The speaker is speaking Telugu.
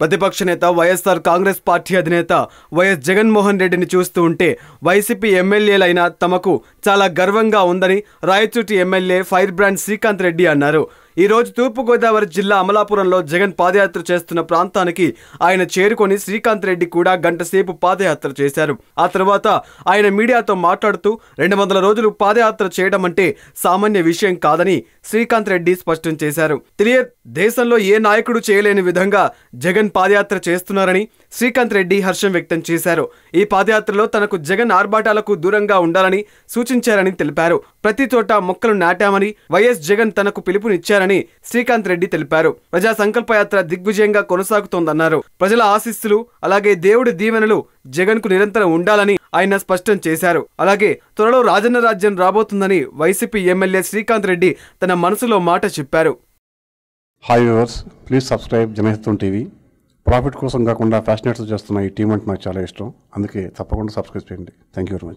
ప్రతిపక్ష నేత వైఎస్ఆర్ కాంగ్రెస్ పార్టీ అధినేత వైఎస్ జగన్మోహన్ రెడ్డిని చూస్తూ ఉంటే వైసీపీ ఎమ్మెల్యేలైన తమకు చాలా గర్వంగా ఉందని Rayachoti MLA firebrand Srikanth Reddy అన్నారు ఈ రోజు తూర్పుగోదావరి జిల్లా అమలాపురంలో జగన్ పాదయాత్ర చేస్తున్న ప్రాంతానికి ఆయన చేరుకొని శ్రీకాంత్ రెడ్డి కూడా గంటసేపు పాదయాత్ర చేశారు ఆ తర్వాత ఆయన మీడియాతో మాట్లాడుతూ రెండు వందల రోజులు పాదయాత్ర చేయడం అంటే సామాన్య విషయం కాదని శ్రీకాంత్ రెడ్డి స్పష్టం చేశారు తెలియ దేశంలో ఏ నాయకుడు చేయలేని విధంగా జగన్ పాదయాత్ర చేస్తున్నారని శ్రీకాంత్ రెడ్డి హర్షం వ్యక్తం చేశారు ఈ పాదయాత్రలో తనకు జగన్ ఆర్భాటాలకు దూరంగా ఉండాలని సూచించారని తెలిపారు ప్రతి చోట మొక్కలు నాటామని వైఎస్ జగన్ తనకు పిలుపునిచ్చారని చేశానని శ్రీకాంత్ రెడ్డి తెలిపారు ప్రజా సంకల్పయాత్ర దిగ్విజయంగా కొనసాగుతోందన్నారు ప్రజల ఆశీస్సులు అలాగే దేవుడి దీవెనలు జగన్ కు నిరంతరం ఉండాలని ఆయన స్పష్టం చేశారు అలాగే త్వరలో రాజన్న రాజ్యం రాబోతుందని వైసీపీ ఎమ్మెల్యే శ్రీకాంత్ రెడ్డి తన మనసులో మాట చెప్పారు hi viewers please subscribe Janahitam TV profit కోసం కాకుండా ఫ్యాషనేట్స్ చేస్తున్న ఈ టీం అంటే నాకు చాలా ఇష్టం అందుకే తప్పకుండా సబ్స్క్రైబ్ చేయండి థ్యాంక్ యూ వెరీ మచ్